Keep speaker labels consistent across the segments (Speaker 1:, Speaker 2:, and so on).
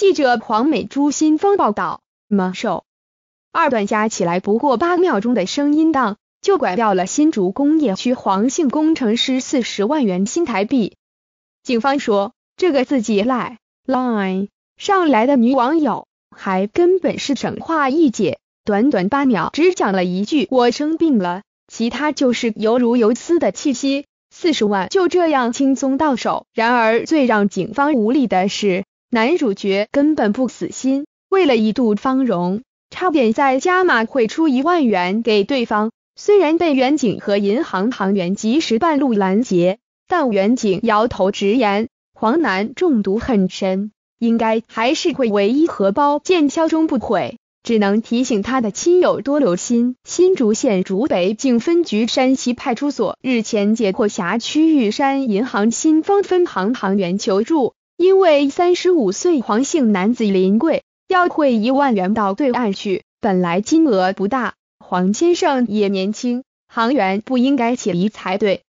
Speaker 1: 记者黄美珠新风报道：猛兽二段加起来不过八秒钟的声音档就拐掉了新竹工业区黄姓工程师四十万元新台币。警方说，这个自己赖 line 上来的女网友还根本是省话一姐，短短八秒只讲了一句“我生病了”，其他就是犹如游丝的气息。四十万就这样轻松到手。然而，最让警方无力的是。男主角根本不死心，为了一度芳容，差点在加码汇出一万元给对方。虽然被远景和银行行员及时半路拦截，但远景摇头直言，黄楠中毒很深，应该还是会唯一荷包剑鞘终不悔，只能提醒他的亲友多留心。新竹县竹北警分局山西派出所日前解破辖区玉山银行新丰分行行员求助。因为三十五岁黄姓男子林贵要汇一万元到对岸去，本来金额不大，黄先生也年轻，行员不应该起疑才对。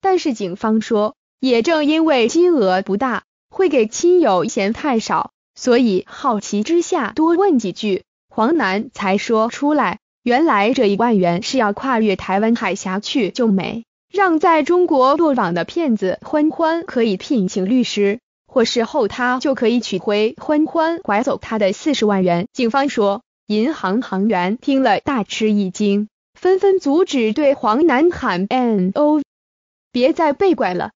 Speaker 1: 但是警方说，也正因为金额不大，会给亲友嫌太少，所以好奇之下多问几句，黄男才说出来，原来这一万元是要跨越台湾海峡去救美，让在中国落网的骗子欢欢可以聘请律师。或事后他就可以取回欢欢拐走他的四十万元。警方说，银行行员听了大吃一惊，纷纷阻止，对黄男喊 “no”，别再被拐了。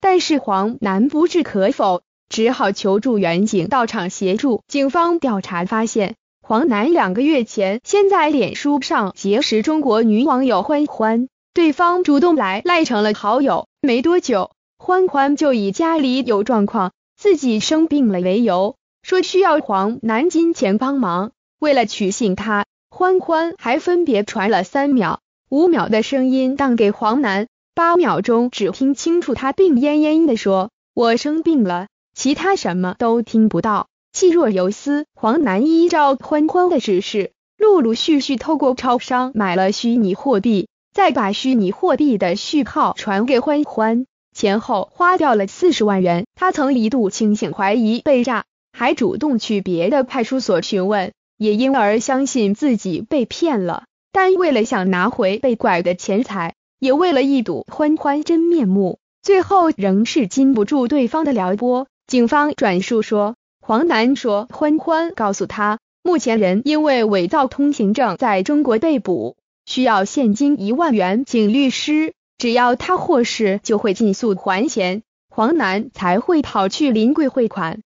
Speaker 1: 但是黄男不置可否，只好求助援警到场协助。警方调查发现，黄男两个月前先在脸书上结识中国女网友欢欢，对方主动来赖成了好友，没多久。欢欢就以家里有状况，自己生病了为由，说需要黄楠金钱帮忙。为了取信他，欢欢还分别传了三秒、五秒的声音当给黄楠。八秒钟只听清楚他病恹恹的说：“我生病了。”其他什么都听不到，气若游丝。黄楠依照欢欢的指示，陆陆续续透过超商买了虚拟货币，再把虚拟货币的序号传给欢欢。前后花掉了四十万元，他曾一度清醒怀疑被诈，还主动去别的派出所询问，也因而相信自己被骗了。但为了想拿回被拐的钱财，也为了一睹欢欢真面目，最后仍是禁不住对方的撩拨。警方转述说，黄楠说欢欢告诉他，目前人因为伪造通行证在中国被捕，需要现金一万元，请律师。只要他获释，就会尽速还钱，黄楠才会跑去临桂汇款。